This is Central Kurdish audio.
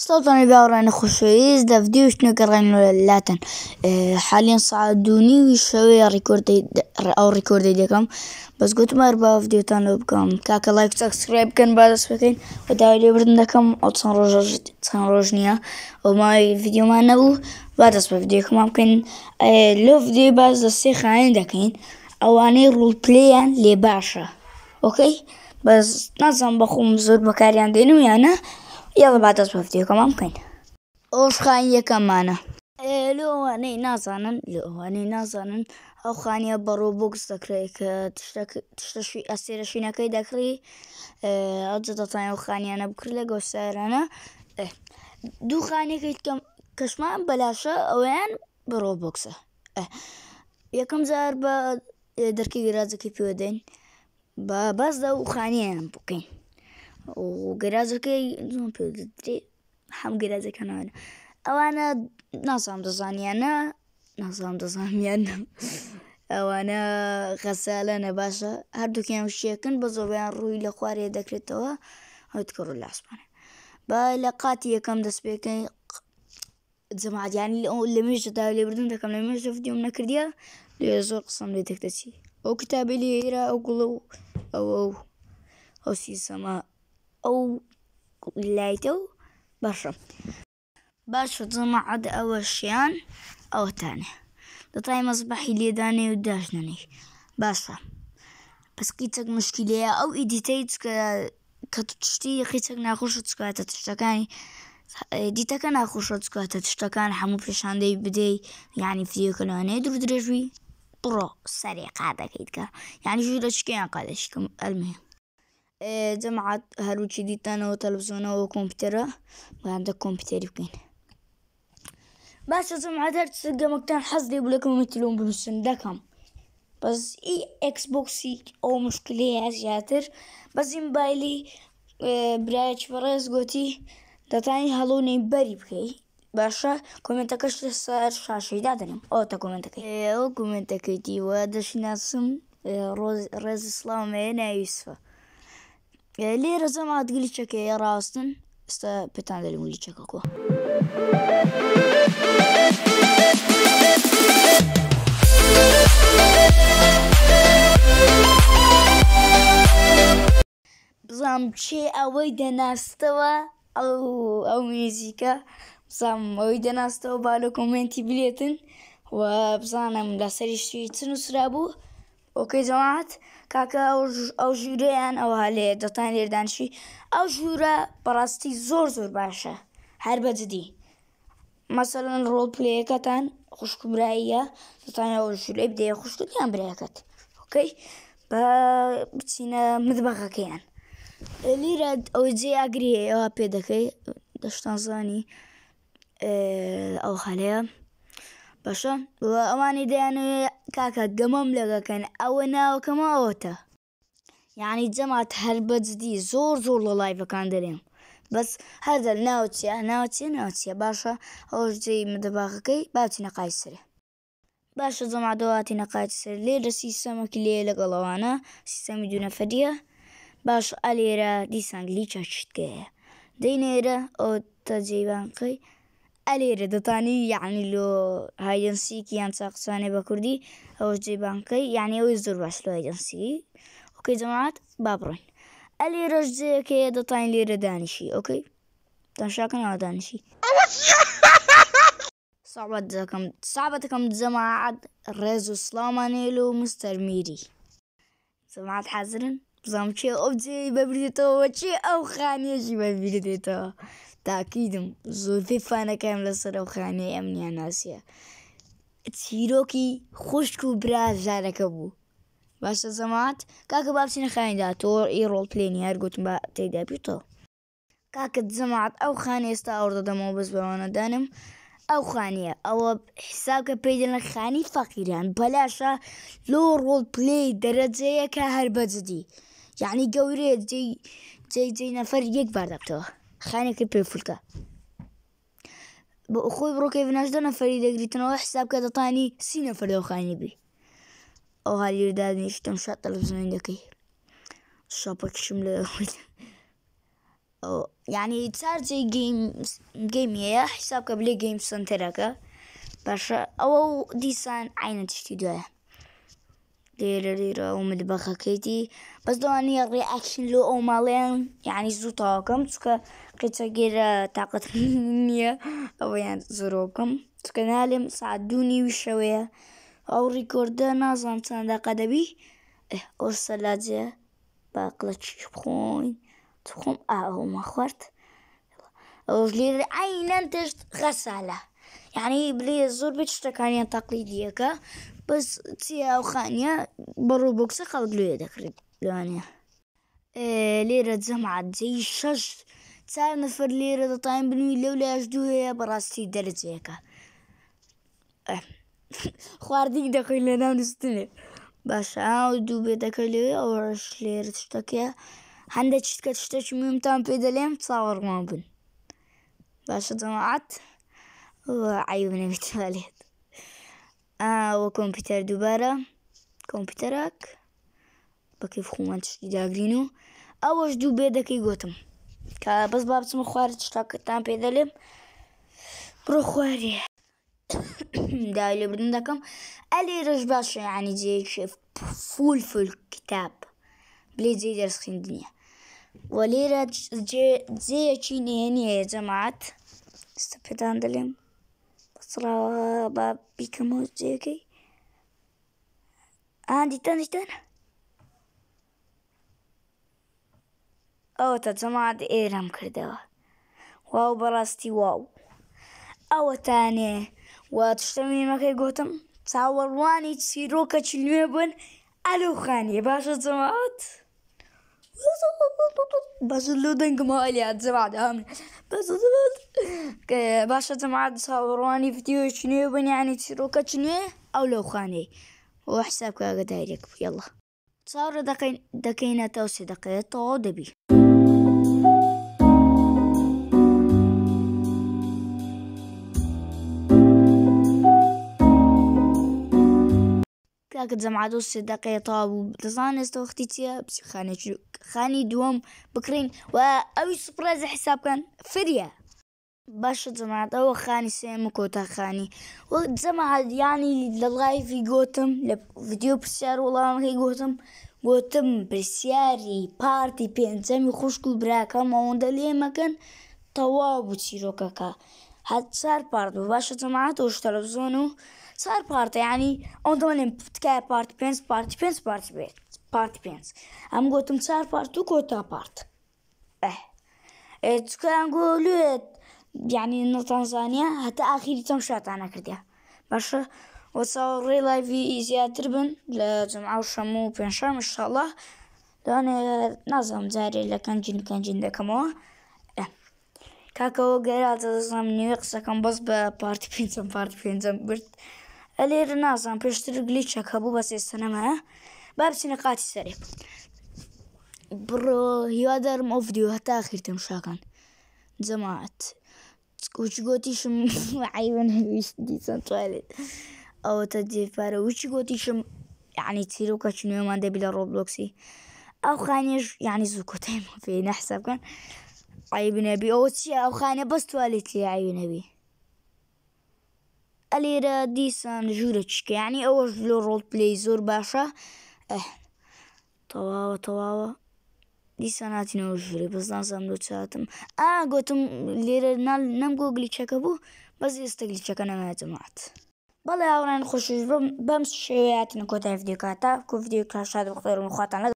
سڵتانی باوڕانە خوشویست لە ڤدیو شتنەگەڕێن لاتەن حالین سعدونیوی شەوەیە ڕیکۆردی ئەو ڕیکۆردی دەکەم بەس گوتمار با ڤدیوتان لە بکەم کاکە لایک سەکسسکرایب بکەن با دەست بکەین بە داوای لێبرن دەکەم ئەو چەند ڕۆژ چەند ڕۆژ نییە ئەو ماوەی ڤیددیومان نەبوو با دەست بە ڤدیوکمان بکەین لە ڤدیو باز لە سێ خاین دەکەین ئەوانەی ڕووپلیان لێ باشە ئۆکەی بەس نازانم بەخۆم زۆر بەکاریان دێنم یانە یاڵە با دەست بەفتیەکەمان بکەین ئەوش خان یەکەممانە لەوانەی نازانن لەوانەی نازانن ئەو خانیە بەڕوو بۆکس دەکرێت کە تشتەشی ئەسێرەشینەکەی دەکڕی ئەو جدەتان ئەو خانیانە بکرد لە گۆسارانە دوو خانێکی کەشمان بەلاشە ئەویان بڕۆ بۆکسە یەکەم جار بە دەرکی گرازەکە پێوەدەین با باز دا و خانیان بکەین گەراجەکەی زۆم پێدرێ هەم گەراجەکەنەوە ئەوانە ناسام دەزانیانە ناسام دەزانیان ئەوانە خەسالە نەباشە هەردووکیان شیەکەن بە زۆبیان ڕووی لە خوارێ دەکرێتەوە ئەوتکە ڕوو لاسمانە بە لە قاتی یەکەم دەستپێکەی جەماعیانی ئەو لە مێژدا لێبردن دەکەم لە مێژ ڤیددیوم نەکردە لێ زۆر قسەم لێ دەکدەچی ئەو کتابی لێرا ئەو گوڵە و ئەو ئەو هەوسی سەما او لايتو برشا برشا تمعد اوشيان او تاني دطاي مصبحي ليداني وداشناني برشا بس كيتك مشكلة او ايديتيتك كتشتي خيتك ناخوشتك ناخوش دیتەکە ناخۆشەکاتە حمو هەموو دي بدي يعني فيديو كلاني درو درجوي برو دەکەیت کە كيتك يعني لە چکیان قادشكم المهم جماعة هاروت جديد أنا وتلفزيونه وكمبيوتره وعندك كمبيوتري وكين بس جماعة هرتس مكتان حصري بلكم مثلون بنسن دكم بس اي اكس بوكسي او مشكلة يا جاتر بس ام موبايلي اه، برايش فرز قوتي دتاني هلوني بري بكي باشا كومنتكش لسار شاشة دادنم او تا كومنتكي اه، او كومنتكي تي وادش ناسم اه، روز رز اسلام اينا يوسفه لێرە زەمات گلیچەکەی ڕاستن ئستا پێتان لە گلیچەکەکۆ. بزانام چێ ئەوەی دەناستەوە ئەو ئەو میزیکە بزانام ئەوەی دەناستەوە بالە کۆمنتی بلێتن و بزانم لەسەری شوی چن و سرا بوو. ئۆکەی جەماعات کاکە ئەو ژوریان ئەوها لێ دەتان لێدانشی ئەو ژوورە بەڕاستی زۆر زۆر باشە هەر بە جدی مەسەن ڕۆڵ پلەکەتان خوشکبراییە دەتانە ئەو ژورێ بدێ خوشتیان برەکەت ئۆکەی بە بچینە مدبەخەکەیان لێرە ئەو جێ ئاگری ئەوە پێ دەکەی دەشتان زانی ئەو خەلەیە بەشە ئەوانی دەیانوێ کاکە گەمەم لەگەکەن ئەوە ناوەکەماوەتە یعنی جەمات هەر بەجددی زۆر زۆر لە لای بەکان دەرێن بەس هەردە ناوچیە ناوچیە ناوچیە باشە ئەوش جێی مدەباخەکەی باچینە قایسرێ باشە جەمادەواتی نەقاتی سەر لێرە سیستەمەکی لێ لەگەڵەوانە سیستەمی دوونەفەریە باش ئەلێرە دیسانگلی چاشتگەیە دەینێرە ئەو تەجێبانقەی الێرە دەتانی یعنی يعني لۆ هایدەنسیکی یان چاقسانێ بە کوردی ئەوە جێبانکەی یعنی يعني ئەوی زور باش لە هایدەنسی ئۆکەی جەماعات با بڕۆین ئەلی ڕۆژ جەیەکەیە دەتانی لێرە دانیشی ئۆکەی تەشاکەنەوە دانیشی سابەت دەکەم سابەتەکەم جەماعات ڕێز و سلامانێل و مستەر میری جەماعات حەزرن بزانام چێ ئەو جێی بەبرێتەوە چێ ئەو خانێژی بەبیردێتەوە. تاکیدم زۆرفی فانەکەم لەسەر ئەو خانەی ئەمنیان ناسیە چیرۆکی خوشک و برازارەکە بوو باشە زەمات کاکە بابچینە خانیدا تۆر ئی ڕۆڵ پلێنی هەر گوتم بە تێدا پیتۆ کاکت زەمات ئەو خان ئێستا ئەوردەدەمەوە بەس بەوانەدانم ئەو خانە ئەوە حسابکە پێدەنە خانی فەقیران بەلاشە لۆ ڕۆڵ پلی دەرەجەیە کە هەر بەجددی یعنی گەورێ جێ جێ نەفەر یەک باردەبتەوە خاني كبير فلكا بأخوي بروكي بناش دو فريد دقري تنوي حساب كذا طاني سي نفري وخاني بي أو هالي ردادني شتم شاطة لبسنين دكي شابك شملة أو يعني تسار زي جيم جيم يا حساب قبل جيم سنتركة برشا أو ديسان عينة تشتي دوها يعني او مدبخەکەیتی بەس دەوانی ڕێئاکشن لۆ ئەو ماڵیان یعنی يعني زوو تاواکەم چکە قچە گێرە تااقەت نییە ئەوەیان زۆرۆ بکەم چکە نالێم سعات دوونی وشەوەیە ئەو ڕیکۆردە نازانم چەندە قەدەبی ئەو سەلاجێ باقلە چ بخۆین تخۆم او مخورت إه، آه، او لێر اينا تشت غسالة يعني بلي الزور بێت شتەکانیان تەقلیدیەکە بس تسيا وخانيا برو بوكسا خلق لو يدك لوانيا إيه ليرة زمعة زي الشج تسال نفر ليرة طايم بنوي لولا يجدوها براستي درت هيكا آه. خوار خواردي دقي لنا نستنى باش عاودو بيدك لي او عش ليرة تشتاكيا تشتكي تشتكا تشتكي تشتكي تام بيداليم تصور ما بن باش جماعات وعيوني بتواليت آه وكمبيوتر دوباره کۆمپیوتەرک بەکەی خومان تشتی داگرین و اوش دو بێ دەکەی گوتم کە بس بابت سمو خوارد شتاکتان پێدەلێم بڕۆ برو داوای لێ بردن دەکەم رش ڕژ باشە ینی جێ فول فول کتاب بلێ جێ دەرس خوێندنیە وە لێرە جێیەکی نێنیە جەماعات پێدان دەلێم سڵاوە با بیکەمە جێەکەی ئان دیتە دیتەە ئەوە تە جەمات ئێرەم کردەوە واو بەڕاستی واو ئەوەتانێ واتشتەمیمەکەی گوتم چاوەڕوانی چیرۆکە چ نوێ بن ئەلو خانیە باشە جەمات؟ باش اللودنج مالي عتزبعد امن باش باش تمعد صوروني فيديو شنو بني يعني تشروكا شنو او لو خاني وحسابك اقدر يلا تصور دقين دقينة توسي دقيقة دبي لكن زعما زمعات الصداقية طاب وبتصانس تو اختي بس خاني شو خاني دوم بكرين وأوي سبرايز حساب كان فريا باش زعما عاد هو خاني سيم كوتا خاني عاد يعني للغاية في قوتم لفيديو بسيار والله ما هي قوتم قوتم بسياري بارتي بين زعما بينزمي كل براكا ما وندا ليه مكان تواب وتشيروكاكا هاد صار باش زعما عاد وش تلفزونو Sar parte yani ondomanem putkaya parte pens parte pens parte parte pens. Am gotum sar parte tu kota parte. Eh. E tukam golu يعني ان طنزانيا حتى اخر تمشات انا كرديا باش وصور ريلاي في زياتر بن لجمعة وشمو بين شام ان شاء الله لان نظام زاري لكن جن كان جن دكمو كاكاو غير على نيويورك سكن بس بارتي بينزم بارتي بينزم برت ئە لێرە نازان پێشتر گلیچەک هەبوو بە سێ سەنەمە با بچینە قاتی سەرێ بڕۆ هیوادارم ئەو ڤیددیو هەتا خیرتم شاکان جەماعەت کوچی گۆتیشم عیوان هەویست دیسان توالێت ئەوە تە جێپارە وچی گۆتیشم یعنی چیرۆکە چنوێمان دەبی لە ڕۆبلۆکسی ئەو خانێش یعنی زوو کۆتای پێ نەحسابکەن عیبنەبی ئەوە چیە ئەو خانە بەست توالێت لێ عیونەبی ئەلێرە دیسان ژوورە چکە ینی ئەوەش لۆ ڕۆڵ پلی زۆر باشە تەواوە تەواوە دیسان هاتینەوە ژووری بەزناسەم دۆ چاتم ئا گوتم لێرە نال نەمگۆ گلیچەکە بوو بەز ئێستا گلیچەکە نەمەجمات. بەڵێ هاوڕان خۆشش بەم شێوەیەاتن کۆتای ڤیددیوکاتە کو ڤیددیو کاشاد بخێر و خواتان لە